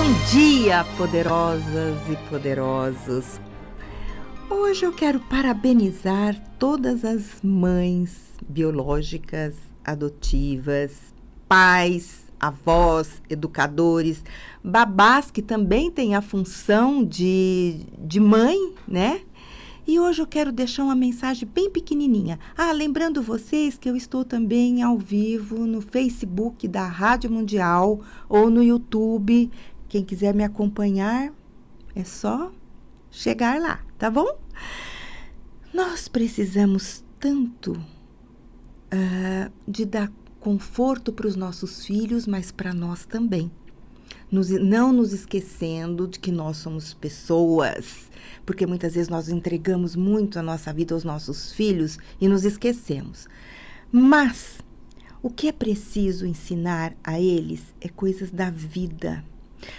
Bom dia, poderosas e poderosos. Hoje eu quero parabenizar todas as mães biológicas, adotivas, pais, avós, educadores, babás que também têm a função de, de mãe, né? E hoje eu quero deixar uma mensagem bem pequenininha. Ah, lembrando vocês que eu estou também ao vivo no Facebook da Rádio Mundial ou no YouTube quem quiser me acompanhar, é só chegar lá, tá bom? Nós precisamos tanto uh, de dar conforto para os nossos filhos, mas para nós também. Nos, não nos esquecendo de que nós somos pessoas, porque muitas vezes nós entregamos muito a nossa vida aos nossos filhos e nos esquecemos. Mas o que é preciso ensinar a eles é coisas da vida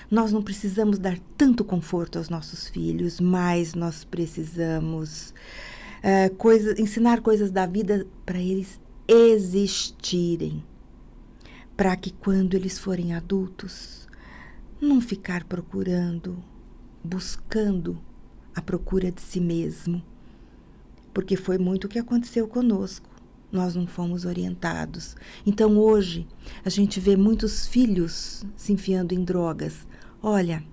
nós não precisamos dar tanto conforto aos nossos filhos, mas nós precisamos eh, coisa, ensinar coisas da vida para eles existirem, para que quando eles forem adultos, não ficar procurando, buscando a procura de si mesmo, porque foi muito o que aconteceu conosco nós não fomos orientados. Então hoje a gente vê muitos filhos se enfiando em drogas. Olha,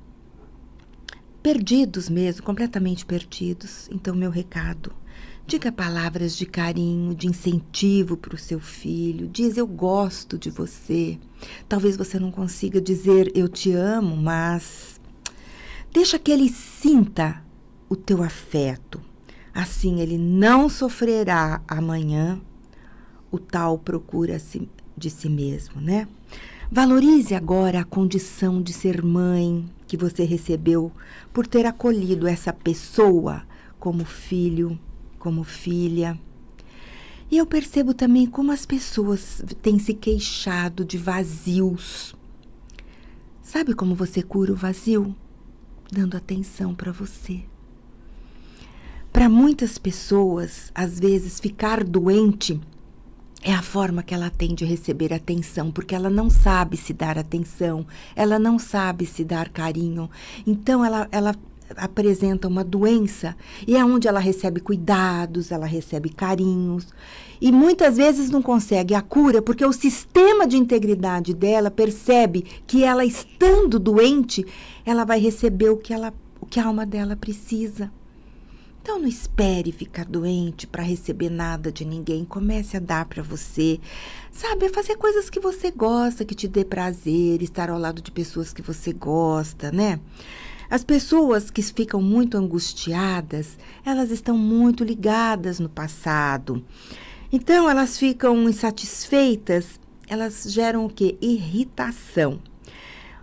perdidos mesmo, completamente perdidos. Então meu recado, diga palavras de carinho, de incentivo para o seu filho. Diz eu gosto de você. Talvez você não consiga dizer eu te amo, mas deixa que ele sinta o teu afeto. Assim ele não sofrerá amanhã o tal procura de si mesmo, né? Valorize agora a condição de ser mãe que você recebeu por ter acolhido essa pessoa como filho, como filha. E eu percebo também como as pessoas têm se queixado de vazios. Sabe como você cura o vazio? Dando atenção para você. Para muitas pessoas, às vezes, ficar doente é a forma que ela tem de receber atenção, porque ela não sabe se dar atenção, ela não sabe se dar carinho. Então ela, ela apresenta uma doença e é onde ela recebe cuidados, ela recebe carinhos e muitas vezes não consegue a cura porque o sistema de integridade dela percebe que ela estando doente, ela vai receber o que ela o que a alma dela precisa. Então não espere ficar doente para receber nada de ninguém. Comece a dar para você. Sabe, fazer coisas que você gosta, que te dê prazer, estar ao lado de pessoas que você gosta, né? As pessoas que ficam muito angustiadas, elas estão muito ligadas no passado. Então elas ficam insatisfeitas, elas geram o que? Irritação.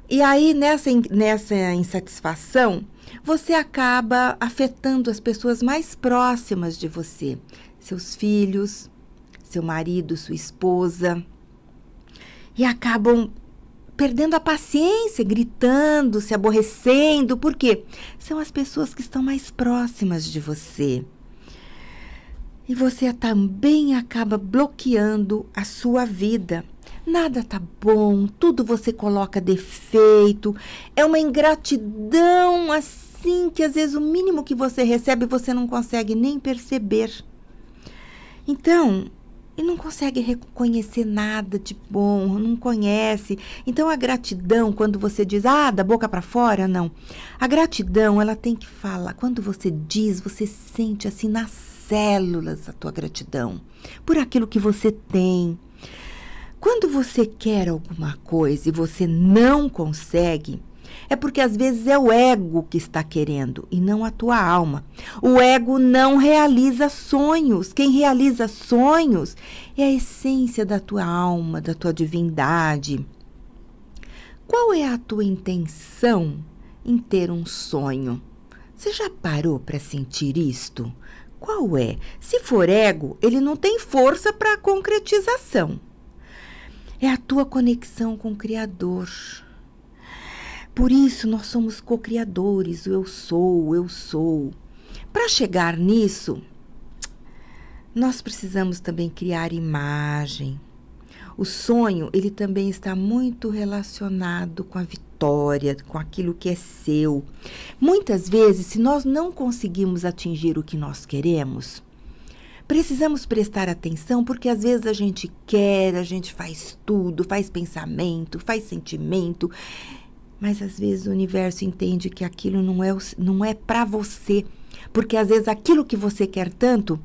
E aí nessa, nessa insatisfação, você acaba afetando as pessoas mais próximas de você, seus filhos, seu marido, sua esposa, e acabam perdendo a paciência, gritando, se aborrecendo, porque são as pessoas que estão mais próximas de você. E você também acaba bloqueando a sua vida Nada tá bom, tudo você coloca defeito. É uma ingratidão assim que às vezes o mínimo que você recebe você não consegue nem perceber. Então, e não consegue reconhecer nada de bom, não conhece. Então a gratidão, quando você diz, ah, da boca para fora, não. A gratidão, ela tem que falar. Quando você diz, você sente assim nas células a tua gratidão por aquilo que você tem quando você quer alguma coisa e você não consegue, é porque às vezes é o ego que está querendo e não a tua alma. O ego não realiza sonhos. Quem realiza sonhos é a essência da tua alma, da tua divindade. Qual é a tua intenção em ter um sonho? Você já parou para sentir isto? Qual é? Se for ego, ele não tem força para a concretização é a tua conexão com o Criador. Por isso nós somos co-criadores, o eu sou, o eu sou. Para chegar nisso, nós precisamos também criar imagem. O sonho, ele também está muito relacionado com a vitória, com aquilo que é seu. Muitas vezes, se nós não conseguimos atingir o que nós queremos, Precisamos prestar atenção porque às vezes a gente quer, a gente faz tudo, faz pensamento, faz sentimento, mas às vezes o universo entende que aquilo não é, não é para você, porque às vezes aquilo que você quer tanto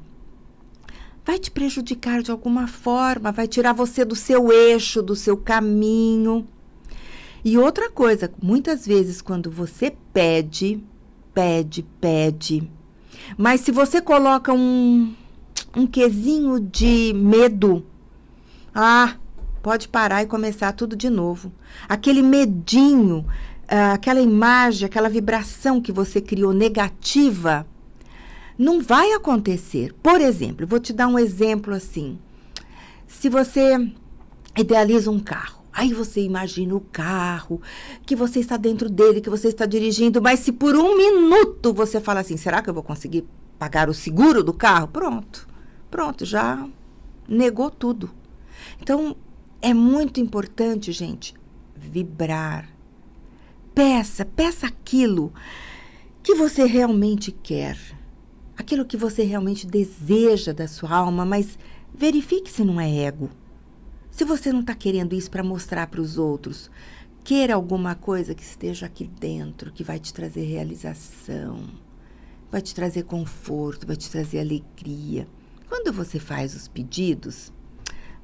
vai te prejudicar de alguma forma, vai tirar você do seu eixo, do seu caminho. E outra coisa, muitas vezes quando você pede, pede, pede, mas se você coloca um um quezinho de medo. Ah, pode parar e começar tudo de novo. Aquele medinho, ah, aquela imagem, aquela vibração que você criou negativa, não vai acontecer. Por exemplo, vou te dar um exemplo assim. Se você idealiza um carro, aí você imagina o carro, que você está dentro dele, que você está dirigindo, mas se por um minuto você fala assim: será que eu vou conseguir pagar o seguro do carro? Pronto. Pronto, já negou tudo. Então, é muito importante, gente, vibrar. Peça, peça aquilo que você realmente quer, aquilo que você realmente deseja da sua alma, mas verifique se não é ego. Se você não está querendo isso para mostrar para os outros, queira alguma coisa que esteja aqui dentro, que vai te trazer realização, vai te trazer conforto, vai te trazer alegria. Quando você faz os pedidos,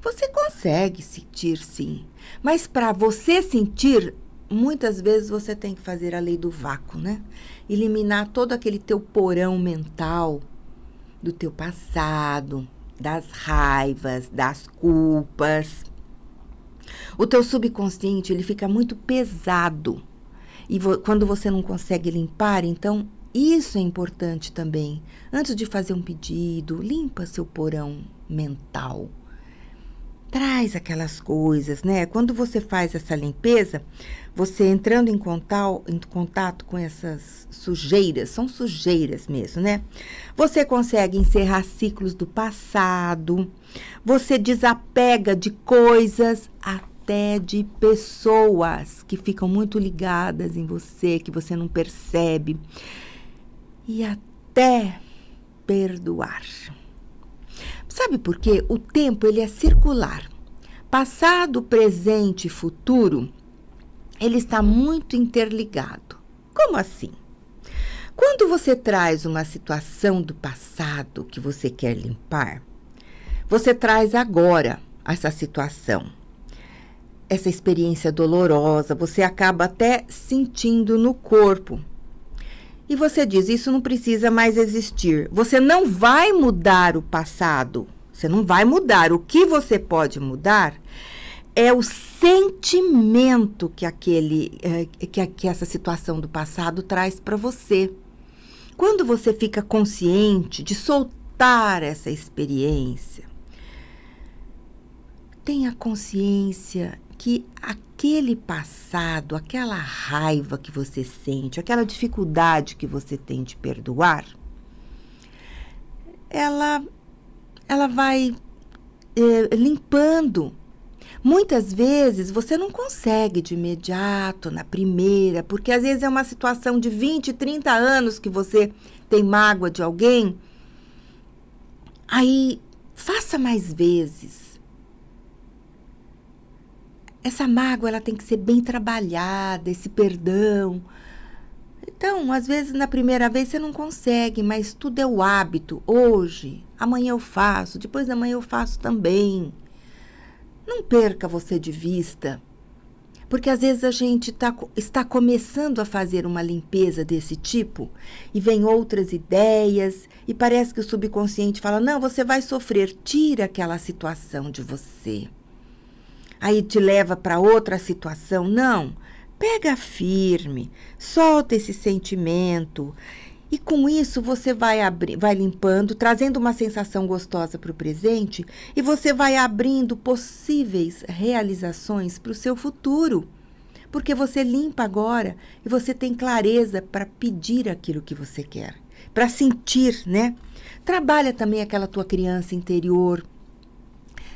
você consegue sentir sim, mas para você sentir, muitas vezes você tem que fazer a lei do vácuo, né? Eliminar todo aquele teu porão mental do teu passado, das raivas, das culpas. O teu subconsciente, ele fica muito pesado. E vo quando você não consegue limpar, então isso é importante também. Antes de fazer um pedido, limpa seu porão mental. Traz aquelas coisas, né? Quando você faz essa limpeza, você entrando em contato, em contato com essas sujeiras, são sujeiras mesmo, né? Você consegue encerrar ciclos do passado, você desapega de coisas até de pessoas que ficam muito ligadas em você, que você não percebe e até perdoar. Sabe por quê? O tempo ele é circular. Passado, presente e futuro, ele está muito interligado. Como assim? Quando você traz uma situação do passado que você quer limpar, você traz agora essa situação, essa experiência dolorosa, você acaba até sentindo no corpo e você diz: isso não precisa mais existir. Você não vai mudar o passado. Você não vai mudar. O que você pode mudar é o sentimento que aquele eh, que, que essa situação do passado traz para você. Quando você fica consciente de soltar essa experiência, tenha consciência que aquele passado, aquela raiva que você sente, aquela dificuldade que você tem de perdoar, ela, ela vai é, limpando. Muitas vezes você não consegue de imediato, na primeira, porque às vezes é uma situação de 20, 30 anos que você tem mágoa de alguém. Aí faça mais vezes essa mágoa ela tem que ser bem trabalhada, esse perdão. Então, às vezes na primeira vez você não consegue, mas tudo é o hábito. Hoje, amanhã eu faço, depois da manhã eu faço também. Não perca você de vista, porque às vezes a gente tá, está começando a fazer uma limpeza desse tipo e vem outras ideias e parece que o subconsciente fala: não, você vai sofrer, tira aquela situação de você aí te leva para outra situação. Não. Pega firme, solta esse sentimento. E com isso você vai vai limpando, trazendo uma sensação gostosa para o presente e você vai abrindo possíveis realizações para o seu futuro. Porque você limpa agora e você tem clareza para pedir aquilo que você quer, para sentir, né? Trabalha também aquela tua criança interior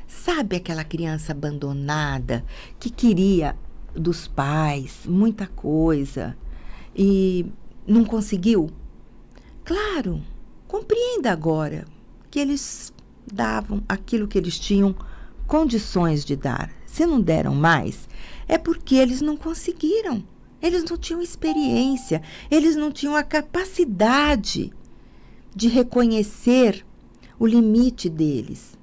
Sabe aquela criança abandonada que queria dos pais muita coisa e não conseguiu? Claro, compreenda agora que eles davam aquilo que eles tinham condições de dar. Se não deram mais, é porque eles não conseguiram. Eles não tinham experiência, eles não tinham a capacidade de reconhecer o limite deles.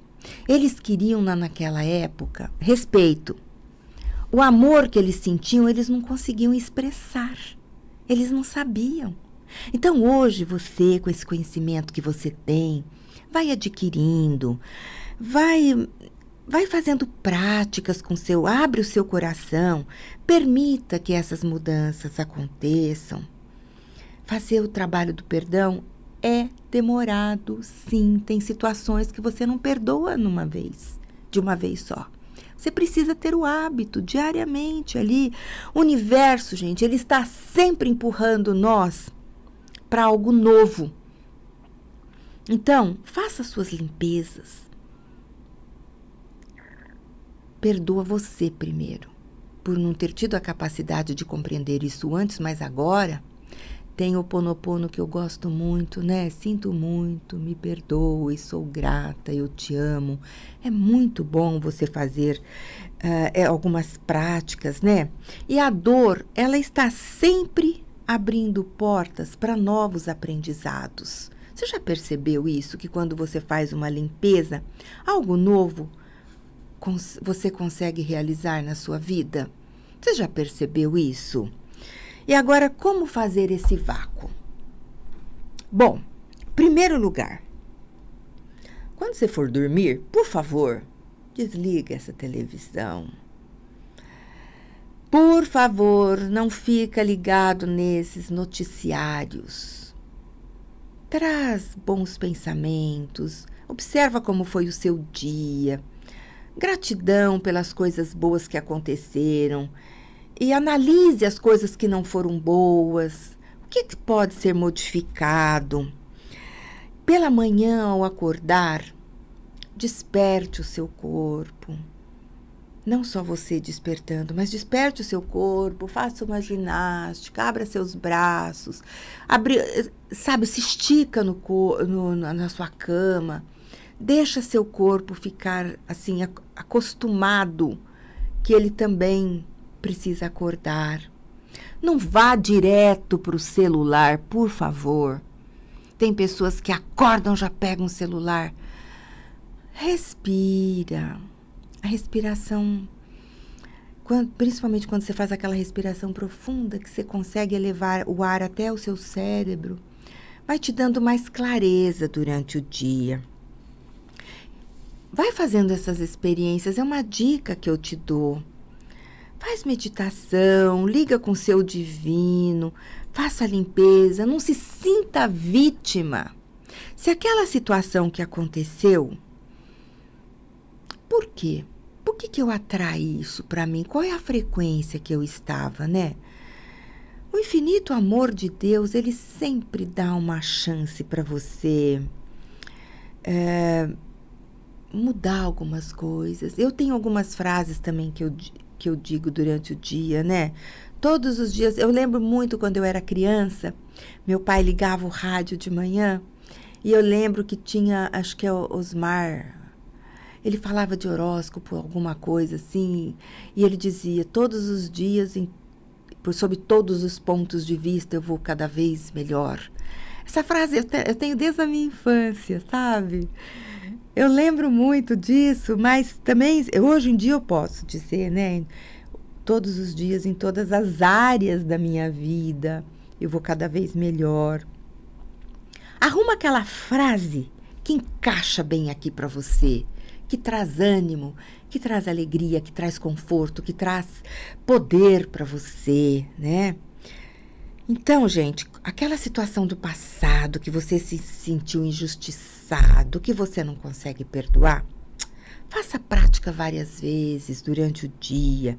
Eles queriam, na, naquela época, respeito. O amor que eles sentiam, eles não conseguiam expressar. Eles não sabiam. Então, hoje, você, com esse conhecimento que você tem, vai adquirindo, vai vai fazendo práticas com seu, abre o seu coração, permita que essas mudanças aconteçam. Fazer o trabalho do perdão é demorado, sim. Tem situações que você não perdoa numa vez, de uma vez só. Você precisa ter o hábito diariamente ali. O universo, gente, ele está sempre empurrando nós para algo novo. Então, faça suas limpezas. Perdoa você primeiro por não ter tido a capacidade de compreender isso antes, mas agora tem o Ponopono que eu gosto muito, né? Sinto muito, me perdoe, sou grata, eu te amo. É muito bom você fazer uh, algumas práticas, né? E a dor, ela está sempre abrindo portas para novos aprendizados. Você já percebeu isso? Que quando você faz uma limpeza, algo novo cons você consegue realizar na sua vida? Você já percebeu isso? E agora, como fazer esse vácuo? Bom, primeiro lugar, quando você for dormir, por favor, desliga essa televisão. Por favor, não fica ligado nesses noticiários. Traz bons pensamentos, observa como foi o seu dia. Gratidão pelas coisas boas que aconteceram e analise as coisas que não foram boas, o que pode ser modificado. Pela manhã, ao acordar, desperte o seu corpo. Não só você despertando, mas desperte o seu corpo, faça uma ginástica, abra seus braços, abre, sabe, se estica no, no, na sua cama. Deixa seu corpo ficar assim acostumado que ele também precisa acordar. Não vá direto para o celular, por favor. Tem pessoas que acordam já pegam o celular. Respira. A respiração, quando, principalmente quando você faz aquela respiração profunda, que você consegue elevar o ar até o seu cérebro, vai te dando mais clareza durante o dia. Vai fazendo essas experiências, é uma dica que eu te dou. Faz meditação, liga com seu divino, faça limpeza, não se sinta vítima. Se aquela situação que aconteceu, por quê? Por que, que eu atraí isso para mim? Qual é a frequência que eu estava, né? O infinito amor de Deus, ele sempre dá uma chance para você é, mudar algumas coisas. Eu tenho algumas frases também que eu que eu digo durante o dia, né? Todos os dias, eu lembro muito quando eu era criança, meu pai ligava o rádio de manhã e eu lembro que tinha, acho que é Osmar, ele falava de horóscopo, alguma coisa assim, e ele dizia: todos os dias, em, por, sob todos os pontos de vista, eu vou cada vez melhor. Essa frase eu, te, eu tenho desde a minha infância, sabe? Eu lembro muito disso, mas também hoje em dia eu posso dizer, né? Todos os dias, em todas as áreas da minha vida, eu vou cada vez melhor. Arruma aquela frase que encaixa bem aqui para você, que traz ânimo, que traz alegria, que traz conforto, que traz poder para você, né? Então, gente, aquela situação do passado que você se sentiu injustiçada, passado que você não consegue perdoar, faça a prática várias vezes durante o dia.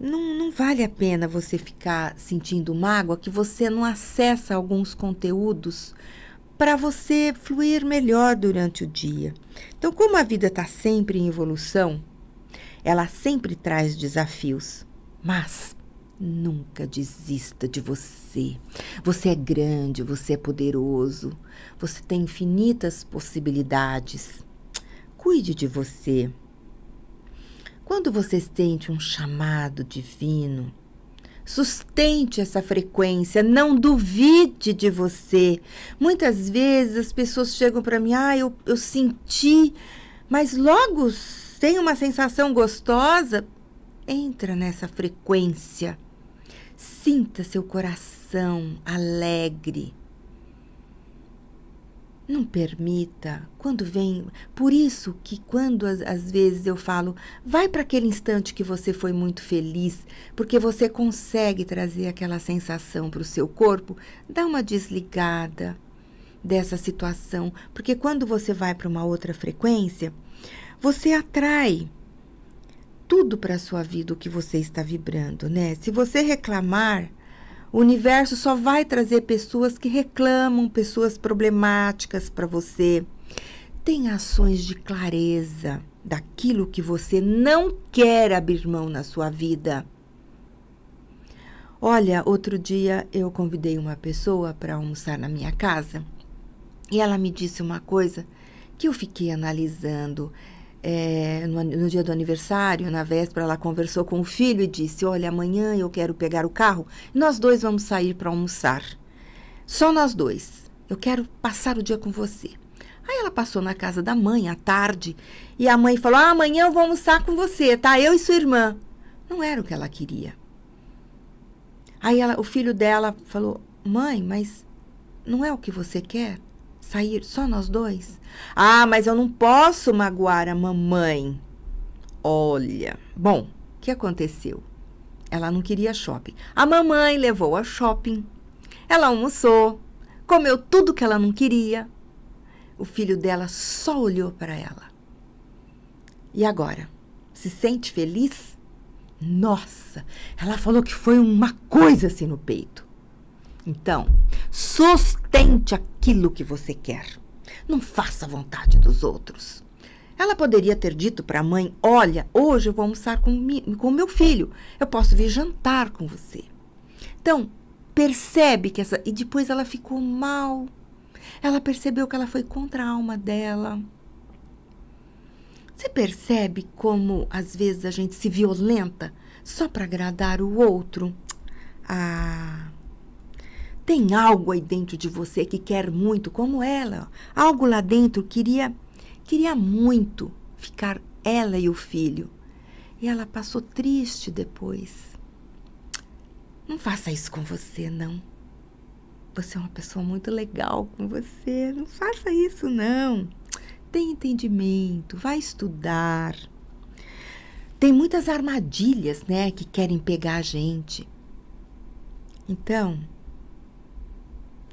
Não, não vale a pena você ficar sentindo mágoa que você não acessa alguns conteúdos para você fluir melhor durante o dia. Então, como a vida está sempre em evolução, ela sempre traz desafios, mas Nunca desista de você. Você é grande, você é poderoso, você tem infinitas possibilidades. Cuide de você. Quando você sente um chamado divino, sustente essa frequência, não duvide de você. Muitas vezes as pessoas chegam para mim, ah, eu, eu senti, mas logo tem uma sensação gostosa. Entra nessa frequência Sinta seu coração alegre. Não permita, quando vem. Por isso que, quando às vezes eu falo, vai para aquele instante que você foi muito feliz, porque você consegue trazer aquela sensação para o seu corpo, dá uma desligada dessa situação. Porque quando você vai para uma outra frequência, você atrai tudo para a sua vida o que você está vibrando, né? Se você reclamar, o universo só vai trazer pessoas que reclamam, pessoas problemáticas para você. Tem ações de clareza daquilo que você não quer abrir mão na sua vida. Olha, outro dia eu convidei uma pessoa para almoçar na minha casa e ela me disse uma coisa que eu fiquei analisando é, no, no, dia do aniversário, na véspera, ela conversou com o filho e disse: Olha, amanhã eu quero pegar o carro e nós dois vamos sair para almoçar. Só nós dois. Eu quero passar o dia com você. Aí ela passou na casa da mãe à tarde e a mãe falou: ah, Amanhã eu vou almoçar com você, tá? Eu e sua irmã. Não era o que ela queria. Aí ela, o filho dela falou: Mãe, mas não é o que você quer? sair só nós dois? Ah, mas eu não posso magoar a mamãe. Olha, bom, o que aconteceu? Ela não queria shopping. A mamãe levou a shopping. Ela almoçou, comeu tudo que ela não queria. O filho dela só olhou para ela. E agora? Se sente feliz? Nossa, ela falou que foi uma coisa assim no peito. Então, sustente aquilo que você quer. Não faça a vontade dos outros. Ela poderia ter dito para a mãe: Olha, hoje eu vou almoçar com, o meu filho, eu posso vir jantar com você. Então, percebe que essa. E depois ela ficou mal. Ela percebeu que ela foi contra a alma dela. Você percebe como às vezes a gente se violenta só para agradar o outro? Ah, tem algo aí dentro de você que quer muito, como ela. Algo lá dentro queria, queria muito ficar ela e o filho. E ela passou triste depois. Não faça isso com você, não. Você é uma pessoa muito legal com você. Não faça isso, não. Tem entendimento, vai estudar. Tem muitas armadilhas, né, que querem pegar a gente. Então,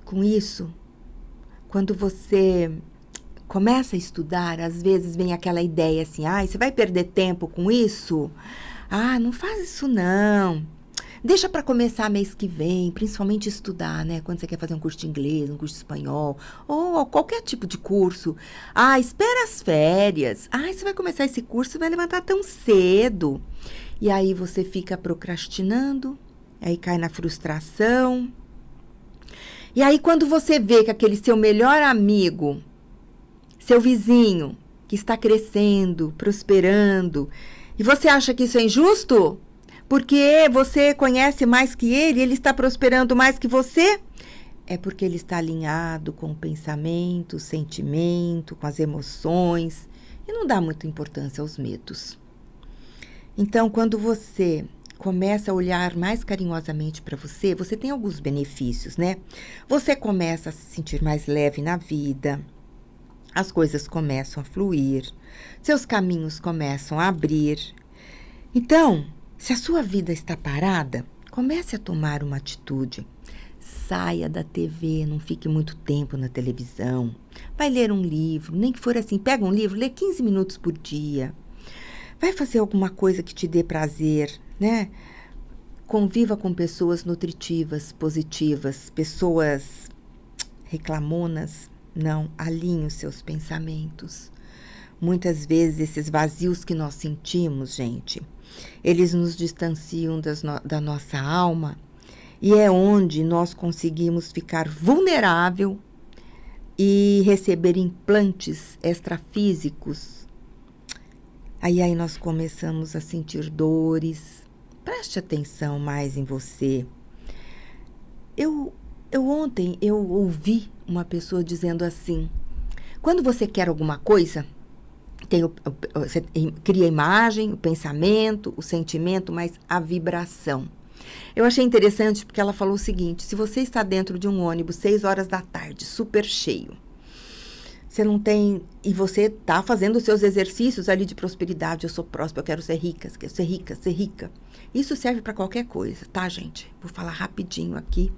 com isso, quando você começa a estudar, às vezes vem aquela ideia assim: ai, ah, você vai perder tempo com isso? Ah, não faz isso não. Deixa para começar mês que vem, principalmente estudar, né? Quando você quer fazer um curso de inglês, um curso de espanhol, ou, ou qualquer tipo de curso. Ah, espera as férias. Ah, você vai começar esse curso, vai levantar tão cedo. E aí você fica procrastinando, aí cai na frustração e aí, quando você vê que aquele seu melhor amigo, seu vizinho, que está crescendo, prosperando, e você acha que isso é injusto? Porque você conhece mais que ele, ele está prosperando mais que você? É porque ele está alinhado com o pensamento, o sentimento, com as emoções e não dá muita importância aos medos. Então, quando você começa a olhar mais carinhosamente para você, você tem alguns benefícios, né? Você começa a se sentir mais leve na vida, as coisas começam a fluir, seus caminhos começam a abrir. Então, se a sua vida está parada, comece a tomar uma atitude. Saia da TV, não fique muito tempo na televisão. Vai ler um livro, nem que for assim, pega um livro, lê 15 minutos por dia. Vai fazer alguma coisa que te dê prazer, né? Conviva com pessoas nutritivas, positivas, pessoas reclamonas. Não, alinhe os seus pensamentos. Muitas vezes esses vazios que nós sentimos, gente, eles nos distanciam no da nossa alma e é onde nós conseguimos ficar vulnerável e receber implantes extrafísicos. Aí aí nós começamos a sentir dores, Preste atenção mais em você. Eu, eu ontem eu ouvi uma pessoa dizendo assim: quando você quer alguma coisa, tem o, você cria a imagem, o pensamento, o sentimento, mas a vibração. Eu achei interessante porque ela falou o seguinte: se você está dentro de um ônibus seis horas da tarde, super cheio, você não tem. E você está fazendo os seus exercícios ali de prosperidade. Eu sou próspera, eu quero ser rica, eu quero ser rica, ser rica. Isso serve para qualquer coisa, tá, gente? Vou falar rapidinho aqui.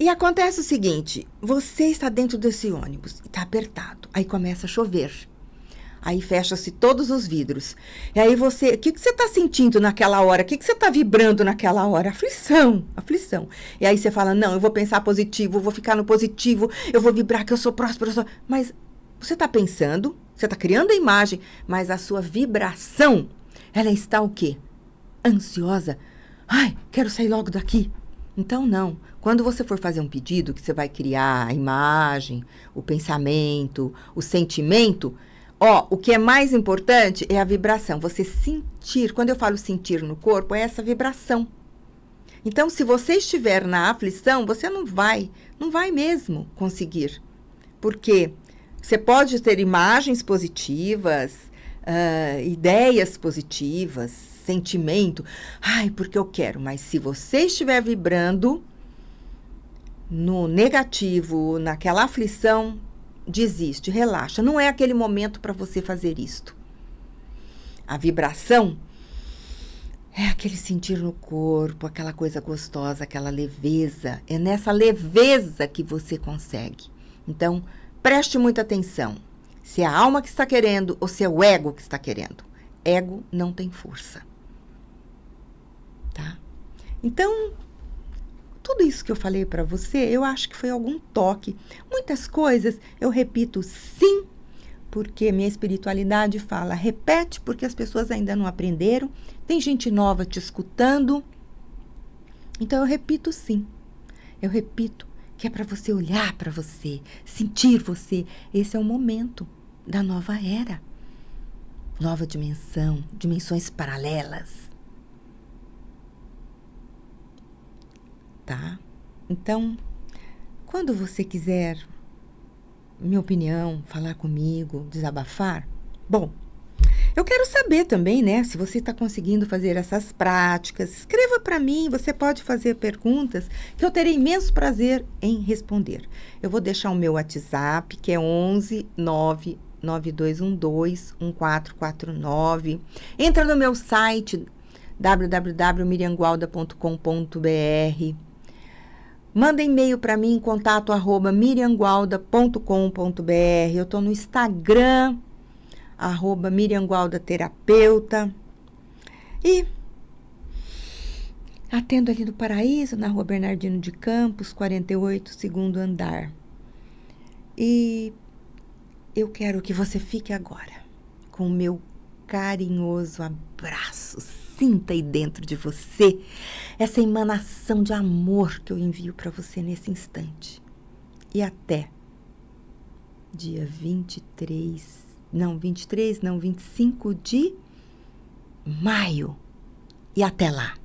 E acontece o seguinte: você está dentro desse ônibus, está apertado, aí começa a chover. Aí fecha-se todos os vidros. E aí você, o que, que você está sentindo naquela hora? O que, que você está vibrando naquela hora? Aflição, aflição. E aí você fala, não, eu vou pensar positivo, eu vou ficar no positivo, eu vou vibrar que eu sou próspero. Eu sou... Mas você está pensando, você está criando a imagem, mas a sua vibração, ela está o quê? Ansiosa. Ai, quero sair logo daqui. Então, não. Quando você for fazer um pedido, que você vai criar a imagem, o pensamento, o sentimento, Ó, o que é mais importante é a vibração. Você sentir. Quando eu falo sentir no corpo, é essa vibração. Então, se você estiver na aflição, você não vai, não vai mesmo conseguir. Porque você pode ter imagens positivas, uh, ideias positivas, sentimento. Ai, porque eu quero. Mas se você estiver vibrando no negativo, naquela aflição, desiste, relaxa. Não é aquele momento para você fazer isto. A vibração é aquele sentir no corpo, aquela coisa gostosa, aquela leveza. É nessa leveza que você consegue. Então, preste muita atenção. Se é a alma que está querendo ou se é o ego que está querendo. Ego não tem força. Tá? Então, tudo isso que eu falei para você, eu acho que foi algum toque. Muitas coisas eu repito sim, porque minha espiritualidade fala, repete porque as pessoas ainda não aprenderam, tem gente nova te escutando. Então eu repito sim. Eu repito que é para você olhar para você, sentir você. Esse é o momento da nova era. Nova dimensão, dimensões paralelas tá? Então, quando você quiser minha opinião, falar comigo, desabafar, bom, eu quero saber também, né, se você está conseguindo fazer essas práticas. Escreva para mim, você pode fazer perguntas que eu terei imenso prazer em responder. Eu vou deixar o meu WhatsApp, que é 11 9 9212-1449. Entra no meu site www.miriangualda.com.br Manda e-mail para mim, contato arroba miriangualda.com.br. Eu estou no Instagram, arroba miriangualda terapeuta. E atendo ali no Paraíso, na rua Bernardino de Campos, 48, segundo andar. E eu quero que você fique agora com o meu carinhoso abraço sinta aí dentro de você essa emanação de amor que eu envio para você nesse instante. E até dia 23, não, 23, não, 25 de maio. E até lá!